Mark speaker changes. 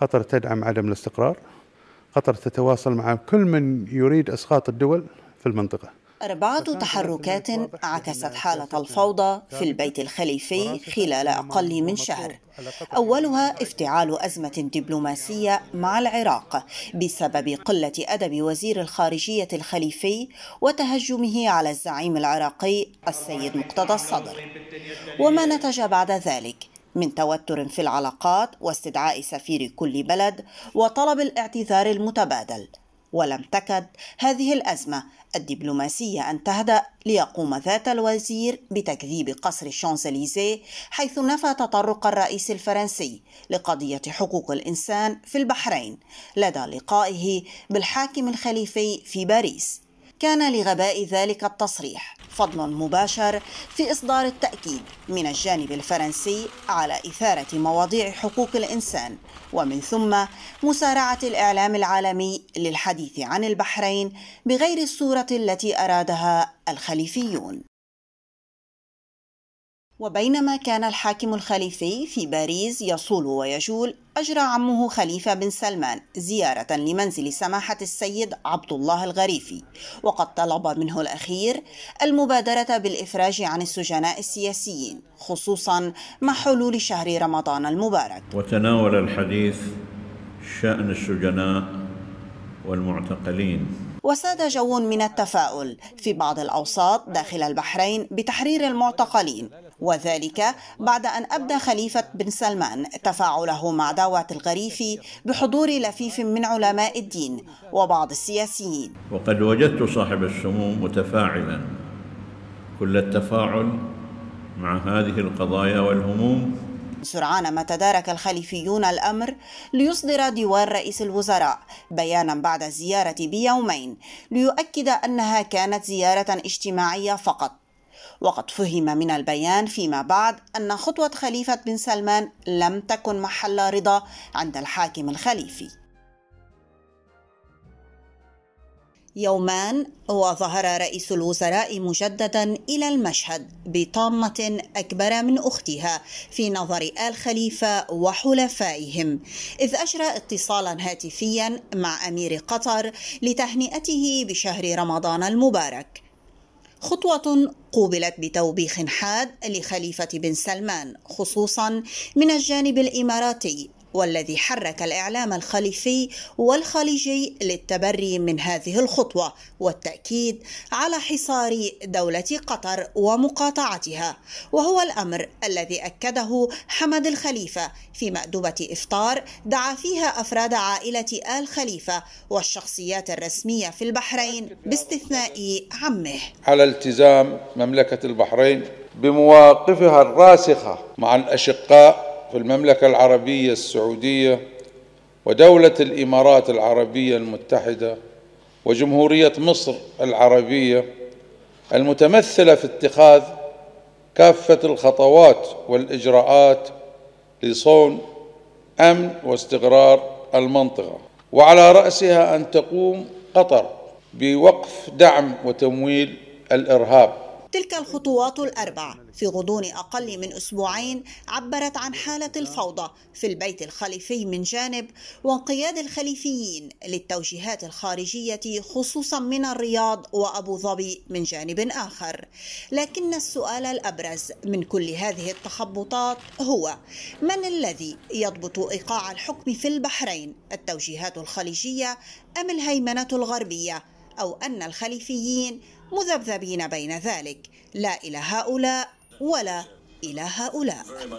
Speaker 1: قطر تدعم عدم الاستقرار قطر تتواصل مع كل من يريد اسقاط الدول في المنطقه
Speaker 2: أربعة تحركات عكست حالة الفوضى في البيت الخليفي خلال أقل من شهر أولها افتعال أزمة دبلوماسية مع العراق بسبب قلة أدب وزير الخارجية الخليفي وتهجمه على الزعيم العراقي السيد مقتدى الصدر وما نتج بعد ذلك من توتر في العلاقات واستدعاء سفير كل بلد وطلب الاعتذار المتبادل ولم تكد هذه الأزمة الدبلوماسية أن تهدأ ليقوم ذات الوزير بتكذيب قصر الشانزليزيه حيث نفى تطرق الرئيس الفرنسي لقضية حقوق الإنسان في البحرين لدى لقائه بالحاكم الخليفي في باريس كان لغباء ذلك التصريح فضل مباشر في إصدار التأكيد من الجانب الفرنسي على إثارة مواضيع حقوق الإنسان ومن ثم مسارعة الإعلام العالمي للحديث عن البحرين بغير الصورة التي أرادها الخليفيون وبينما كان الحاكم الخليفي في باريس يصول ويجول أجرى عمه خليفة بن سلمان زيارة لمنزل سماحة السيد عبد الله الغريفي وقد طلب منه الأخير المبادرة بالإفراج عن السجناء السياسيين خصوصا مع حلول شهر رمضان المبارك
Speaker 1: وتناول الحديث شأن السجناء والمعتقلين
Speaker 2: وساد جو من التفاؤل في بعض الأوساط داخل البحرين بتحرير المعتقلين وذلك بعد أن أبدى خليفة بن سلمان تفاعله مع دعوة الغريفي بحضور لفيف من علماء الدين وبعض السياسيين
Speaker 1: وقد وجدت صاحب السمو متفاعلا كل التفاعل مع هذه القضايا والهموم
Speaker 2: سرعان ما تدارك الخليفيون الأمر ليصدر ديوان رئيس الوزراء بيانا بعد الزيارة بيومين ليؤكد أنها كانت زيارة اجتماعية فقط وقد فهم من البيان فيما بعد أن خطوة خليفة بن سلمان لم تكن محل رضا عند الحاكم الخليفي يومان وظهر رئيس الوزراء مجددا الى المشهد بطامه اكبر من اختها في نظر ال خليفه وحلفائهم اذ اجرى اتصالا هاتفيا مع امير قطر لتهنئته بشهر رمضان المبارك خطوة قوبلت بتوبيخ حاد لخليفة بن سلمان خصوصا من الجانب الإماراتي والذي حرك الإعلام الخليفي والخليجي للتبري من هذه الخطوة والتأكيد على حصار دولة قطر ومقاطعتها وهو الأمر الذي أكده حمد الخليفة في مأدبة إفطار دعا فيها أفراد عائلة آل خليفة والشخصيات الرسمية في البحرين باستثناء عمه
Speaker 1: على التزام مملكة البحرين بمواقفها الراسخة مع الأشقاء في المملكة العربية السعودية ودولة الإمارات العربية المتحدة وجمهورية مصر العربية المتمثلة في اتخاذ كافة الخطوات والإجراءات لصون أمن واستقرار المنطقة وعلى رأسها أن تقوم قطر بوقف دعم وتمويل الإرهاب
Speaker 2: تلك الخطوات الأربع في غضون أقل من أسبوعين عبرت عن حالة الفوضى في البيت الخليفي من جانب وانقياد الخليفيين للتوجيهات الخارجية خصوصا من الرياض وأبو ظبي من جانب آخر لكن السؤال الأبرز من كل هذه التخبطات هو من الذي يضبط إيقاع الحكم في البحرين التوجيهات الخليجية أم الهيمنة الغربية أو أن الخليفيين مذبذبين بين ذلك لا إلى هؤلاء ولا إلى هؤلاء